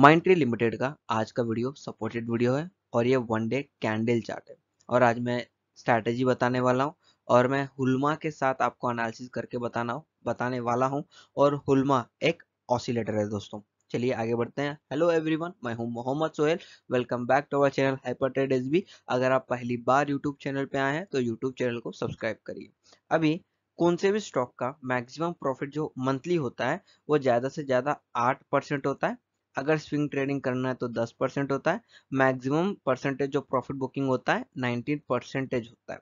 mind tree limited का आज का वीडियो सपोर्टेड वीडियो है और ये वन डे कैंडल चार्ट है और आज मैं स्ट्रैटेजी बताने वाला हूँ और मैं हुलमा के साथ आपको एनालिसिस करके बताना बताने वाला हूँ और हुलमा एक ऑसिलेटर है दोस्तों चलिए आगे बढ़ते हैं हेलो एवरीवन मैं हूं Mohammed Sohail welcome back to our channel hyper trades अगर आप पहली बार यूट्यूब चैनल पे आए हैं तो यूट्यूब चैनल को सब्सक्राइब करिए अभी कौन से भी स्टॉक का मैक्सिमम प्रॉफिट जो मंथली होता है वो ज़्यादा से ज़्यादा आठ परसेंट होता है अगर स्विंग ट्रेडिंग करना है तो 10 परसेंट होता है मैक्सिमम परसेंटेज जो प्रॉफिट बुकिंग होता है 19 परसेंटेज होता है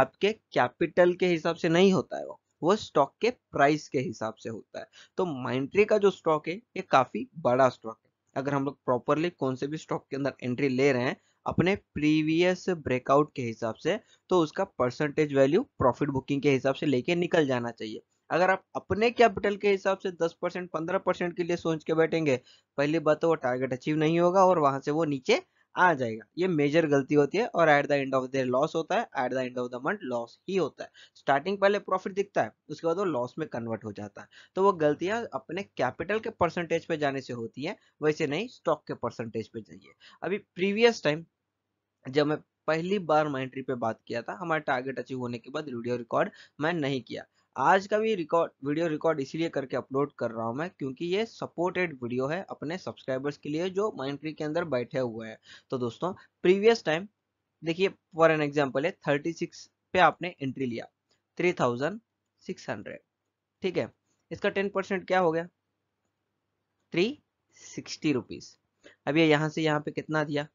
आपके कैपिटल के हिसाब से नहीं होता है वो वो स्टॉक के प्राइस के हिसाब से होता है तो माइंट्री का जो स्टॉक है ये काफी बड़ा स्टॉक है अगर हम लोग प्रॉपरली कौन से भी स्टॉक के अंदर एंट्री ले रहे हैं अपने प्रीवियस ब्रेकआउट के हिसाब से तो उसका परसेंटेज वैल्यू प्रॉफिट बुकिंग के हिसाब से लेके निकल जाना चाहिए अगर आप अपने कैपिटल के हिसाब से 10 परसेंट पंद्रह परसेंट के लिए सोच के बैठेंगे पहली बात तो वो टारगेट अचीव नहीं होगा और वहां से वो नीचे आ जाएगा ये मेजर गलती होती है और at the end of the loss होता है at the end of the month loss ही होता है स्टार्टिंग पहले प्रॉफिट दिखता है उसके बाद वो लॉस में कन्वर्ट हो जाता है तो वो गलतियां अपने कैपिटल के परसेंटेज पे जाने से होती है वैसे नहीं स्टॉक के परसेंटेज पे जाइए अभी प्रीवियस टाइम जब मैं पहली बार माइंट्री पे बात किया था हमारा टारगेट अचीव होने के बाद वीडियो रिकॉर्ड मैं नहीं किया आज का भी रिकॉर्ड वीडियो रिकॉर्ड इसीलिए करके अपलोड कर रहा हूँ मैं क्योंकि ये सपोर्टेड वीडियो है अपने सब्सक्राइबर्स के लिए जो माइंड के अंदर बैठे हुए हैं तो दोस्तों प्रीवियस टाइम देखिए फॉर एन एग्जाम्पल है थर्टी सिक्स पे आपने एंट्री लिया थ्री थाउजेंड सिक्स हंड्रेड ठीक है इसका टेन परसेंट क्या हो गया थ्री सिक्सटी रुपीज अब ये यहां से यहां पे कितना दिया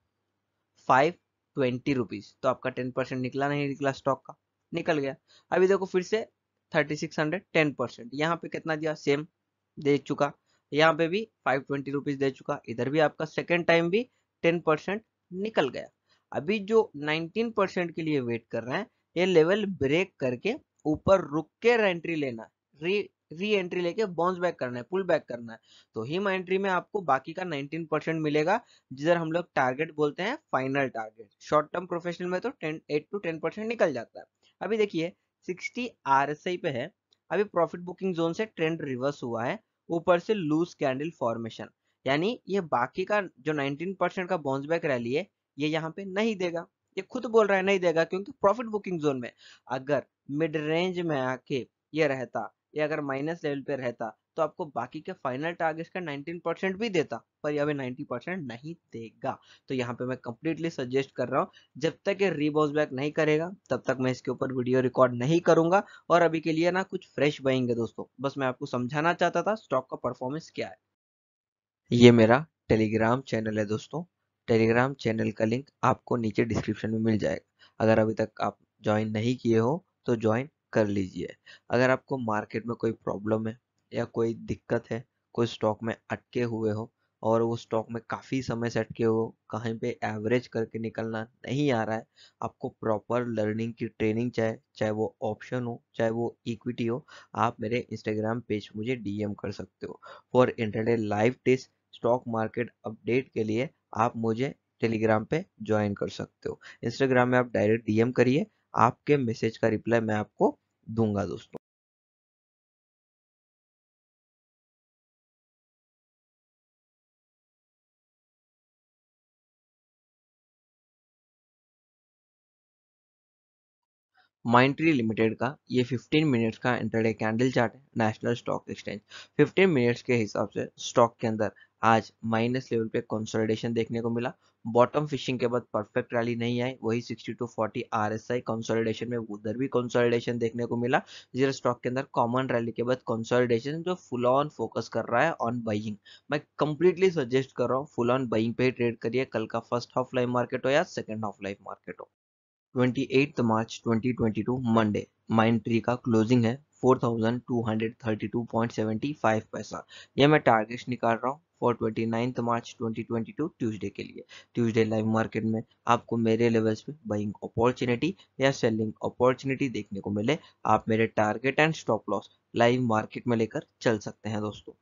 फाइव ट्वेंटी रुपीज तो आपका टेन परसेंट निकला नहीं निकला स्टॉक का निकल गया अभी देखो फिर से thirty six hundred ten percent यहाँ पे कितना दिया सेम दे चुका यहाँ पे भी फाइव ट्वेंटी रुपीज दे चुका इधर भी आपका सेकेंड टाइम भी टेन परसेंट निकल गया अभी जो नाइनटीन परसेंट के लिए वेट कर रहे हैं ये लेवल ब्रेक करके ऊपर रुक के एंट्री लेना री री एंट्री लेके बाउंस बैक करना है पुल बैक करना है तो हिम एंट्री में आपको बाकी का 19 परसेंट मिलेगा जिधर हम लोग टारगेट बोलते हैं final target short term professional में तो 10 8 टू 10 परसेंट निकल जाता है अभी देखिए सिक्सटी आरएसआई पे है अभी प्रॉफिट बुकिंग जोन से ट्रेंड रिवर्स हुआ है ऊपर से लूज कैंडल फॉर्मेशन यानी ये बाकी का जो 19 परसेंट का बाउंस बैक रैली है ये यहाँ पे नहीं देगा ये खुद बोल रहा है नहीं देगा क्योंकि प्रॉफिट बुकिंग जोन में अगर मिड रेंज में आके ये रहता ये अगर माइनस लेवल पे रहता तो आपको बाकी के फाइनल टारगेट्स का 19 परसेंट भी देता पर यह 90 परसेंट नहीं देगा तो यहाँ पे मैं कंप्लीटली सजेस्ट कर रहा हूँ जब तक ये रिबॉस बैक नहीं करेगा तब तक मैं इसके ऊपर वीडियो रिकॉर्ड नहीं करूंगा और अभी के लिए ना कुछ फ्रेश बहेंगे दोस्तों बस मैं आपको समझाना चाहता था स्टॉक का परफॉर्मेंस क्या है ये मेरा टेलीग्राम चैनल है दोस्तों टेलीग्राम चैनल का लिंक आपको नीचे डिस्क्रिप्शन में मिल जाएगा अगर अभी तक आप ज्वाइन नहीं किए हो तो ज्वाइन कर लीजिए अगर आपको मार्केट में कोई प्रॉब्लम है या कोई दिक्कत है कोई स्टॉक में अटके हुए हो और वो स्टॉक में काफ़ी समय से अटके हो कहीं पे एवरेज करके निकलना नहीं आ रहा है आपको प्रॉपर लर्निंग की ट्रेनिंग चाहे चाहे वो ऑप्शन हो चाहे वो इक्विटी हो आप मेरे इंस्टाग्राम पेज मुझे डीएम कर सकते हो for intraday live test stock market update के लिए आप मुझे टेलीग्राम पे ज्वाइन कर सकते हो इंस्टाग्राम में आप डायरेक्ट डीएम करिए आपके मैसेज का रिप्लाई मैं आपको दूंगा दोस्तों माइंट्री लिमिटेड का ये 15 मिनट्स का इंटरडे कैंडल चार्ट है नेशनल स्टॉक एक्सचेंज 15 मिनट्स के हिसाब से स्टॉक के अंदर आज माइनस लेवल पे कंसोलिडेशन देखने को मिला बॉटम फिशिंग के बाद परफेक्ट रैली नहीं आई वही 60 टू 40 आरएसआई कंसोलिडेशन में उधर भी कंसोलिडेशन देखने को मिला जीरो स्टॉक के अंदर कॉमन रैली के बाद कंसोलिडेशन जो फुल ऑन फोकस कर रहा है ऑन बाइंग मैं कंप्लीटली सजेस्ट कर रहा हूँ फुल ऑन बाइंग पे ही ट्रेड करिए कल का फर्स्ट हाफ लाइव मार्केट हो या सेकेंड हाफ लाइव मार्केट हो 28 मार्च 2022 मंडे माइंड ट्री का क्लोजिंग है 4,232.75 पैसा ये मैं टारगेट निकाल रहा हूँ फॉर ट्वेंटी मार्च 2022 ट्यूसडे के लिए ट्यूसडे लाइव मार्केट में आपको मेरे लेवल्स पे बाइंग अपॉर्चुनिटी या सेलिंग अपॉर्चुनिटी देखने को मिले आप मेरे target and stop loss live market में लेकर चल सकते हैं दोस्तों